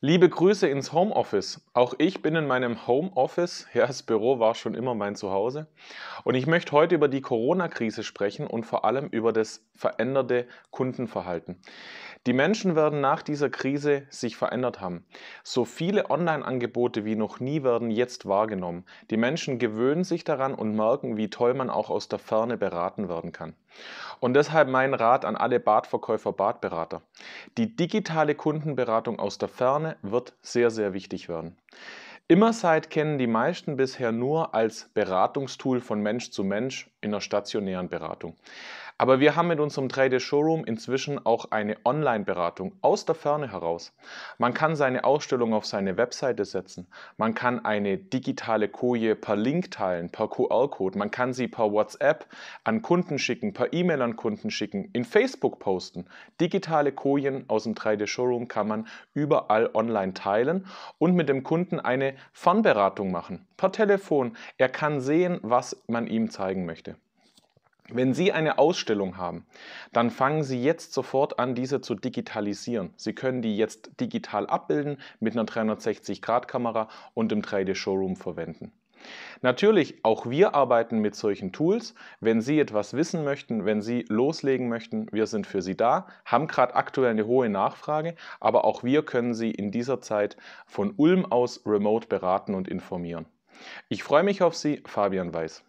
Liebe Grüße ins Homeoffice. Auch ich bin in meinem Homeoffice. Ja, das Büro war schon immer mein Zuhause. Und ich möchte heute über die Corona-Krise sprechen und vor allem über das veränderte Kundenverhalten. Die Menschen werden nach dieser Krise sich verändert haben. So viele Online-Angebote wie noch nie werden jetzt wahrgenommen. Die Menschen gewöhnen sich daran und merken, wie toll man auch aus der Ferne beraten werden kann. Und deshalb mein Rat an alle Badverkäufer, Badberater. Die digitale Kundenberatung aus der Ferne wird sehr, sehr wichtig werden. Immerside kennen die meisten bisher nur als Beratungstool von Mensch zu Mensch in der stationären Beratung. Aber wir haben mit unserem 3D Showroom inzwischen auch eine Online-Beratung aus der Ferne heraus. Man kann seine Ausstellung auf seine Webseite setzen. Man kann eine digitale Koje per Link teilen, per QR-Code. Man kann sie per WhatsApp an Kunden schicken, per E-Mail an Kunden schicken, in Facebook posten. Digitale Kojen aus dem 3D Showroom kann man überall online teilen und mit dem Kunden eine Fernberatung machen, per Telefon. Er kann sehen, was man ihm zeigen möchte. Wenn Sie eine Ausstellung haben, dann fangen Sie jetzt sofort an, diese zu digitalisieren. Sie können die jetzt digital abbilden mit einer 360-Grad-Kamera und im 3D-Showroom verwenden. Natürlich, auch wir arbeiten mit solchen Tools. Wenn Sie etwas wissen möchten, wenn Sie loslegen möchten, wir sind für Sie da, haben gerade aktuell eine hohe Nachfrage, aber auch wir können Sie in dieser Zeit von Ulm aus remote beraten und informieren. Ich freue mich auf Sie, Fabian Weiß.